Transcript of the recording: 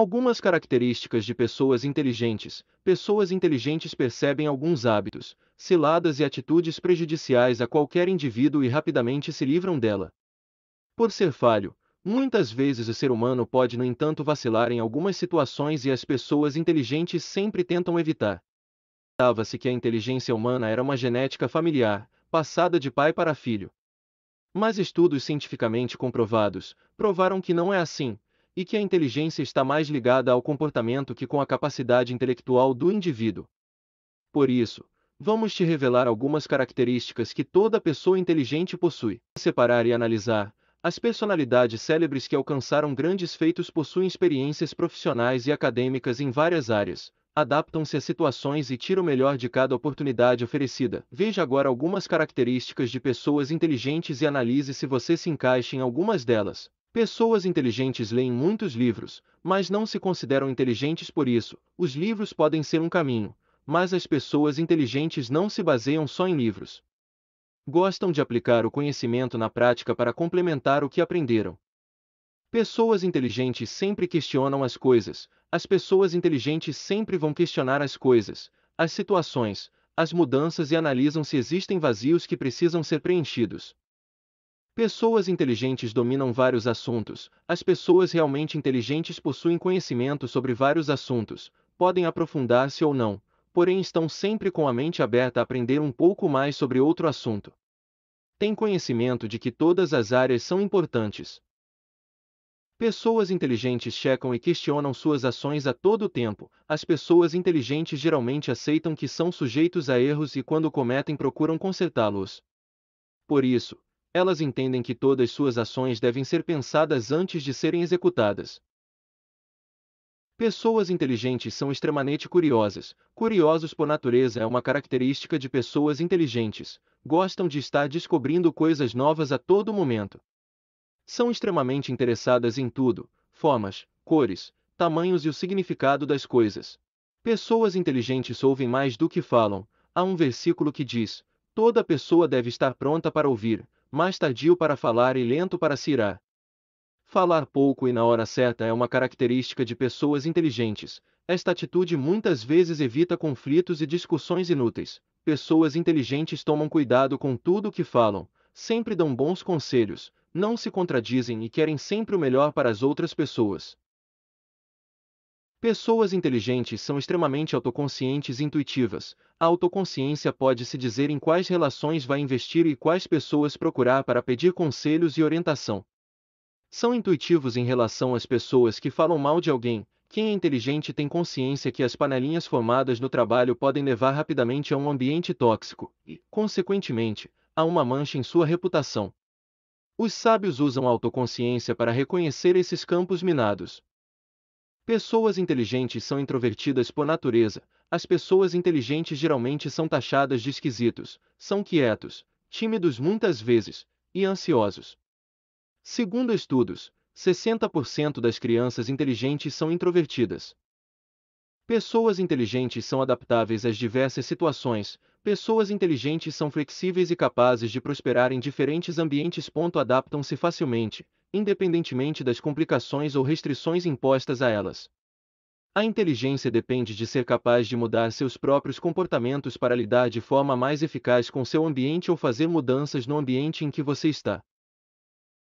Algumas características de pessoas inteligentes. Pessoas inteligentes percebem alguns hábitos, ciladas e atitudes prejudiciais a qualquer indivíduo e rapidamente se livram dela. Por ser falho, muitas vezes o ser humano pode, no entanto, vacilar em algumas situações e as pessoas inteligentes sempre tentam evitar. dava se que a inteligência humana era uma genética familiar, passada de pai para filho. Mas estudos cientificamente comprovados provaram que não é assim e que a inteligência está mais ligada ao comportamento que com a capacidade intelectual do indivíduo. Por isso, vamos te revelar algumas características que toda pessoa inteligente possui. Separar e analisar. As personalidades célebres que alcançaram grandes feitos possuem experiências profissionais e acadêmicas em várias áreas, adaptam-se a situações e tiram o melhor de cada oportunidade oferecida. Veja agora algumas características de pessoas inteligentes e analise se você se encaixa em algumas delas. Pessoas inteligentes leem muitos livros, mas não se consideram inteligentes por isso. Os livros podem ser um caminho, mas as pessoas inteligentes não se baseiam só em livros. Gostam de aplicar o conhecimento na prática para complementar o que aprenderam. Pessoas inteligentes sempre questionam as coisas, as pessoas inteligentes sempre vão questionar as coisas, as situações, as mudanças e analisam se existem vazios que precisam ser preenchidos. Pessoas inteligentes dominam vários assuntos. As pessoas realmente inteligentes possuem conhecimento sobre vários assuntos, podem aprofundar-se ou não, porém estão sempre com a mente aberta a aprender um pouco mais sobre outro assunto. Tem conhecimento de que todas as áreas são importantes. Pessoas inteligentes checam e questionam suas ações a todo tempo. As pessoas inteligentes geralmente aceitam que são sujeitos a erros e, quando cometem, procuram consertá-los. Por isso, elas entendem que todas suas ações devem ser pensadas antes de serem executadas. Pessoas inteligentes são extremamente curiosas. Curiosos por natureza é uma característica de pessoas inteligentes. Gostam de estar descobrindo coisas novas a todo momento. São extremamente interessadas em tudo: formas, cores, tamanhos e o significado das coisas. Pessoas inteligentes ouvem mais do que falam. Há um versículo que diz: toda pessoa deve estar pronta para ouvir, mais tardio para falar e lento para se irar. Falar pouco e na hora certa é uma característica de pessoas inteligentes. Esta atitude muitas vezes evita conflitos e discussões inúteis. Pessoas inteligentes tomam cuidado com tudo o que falam, sempre dão bons conselhos, não se contradizem e querem sempre o melhor para as outras pessoas. Pessoas inteligentes são extremamente autoconscientes e intuitivas. A autoconsciência pode se dizer em quais relações vai investir e quais pessoas procurar para pedir conselhos e orientação. São intuitivos em relação às pessoas que falam mal de alguém. Quem é inteligente tem consciência que as panelinhas formadas no trabalho podem levar rapidamente a um ambiente tóxico e, consequentemente, a uma mancha em sua reputação. Os sábios usam a autoconsciência para reconhecer esses campos minados, Pessoas inteligentes são introvertidas por natureza. As pessoas inteligentes geralmente são taxadas de esquisitos, são quietos, tímidos muitas vezes e ansiosos. Segundo estudos, 60% das crianças inteligentes são introvertidas. Pessoas inteligentes são adaptáveis às diversas situações. Pessoas inteligentes são flexíveis e capazes de prosperar em diferentes ambientes. Adaptam-se facilmente, independentemente das complicações ou restrições impostas a elas. A inteligência depende de ser capaz de mudar seus próprios comportamentos para lidar de forma mais eficaz com seu ambiente ou fazer mudanças no ambiente em que você está.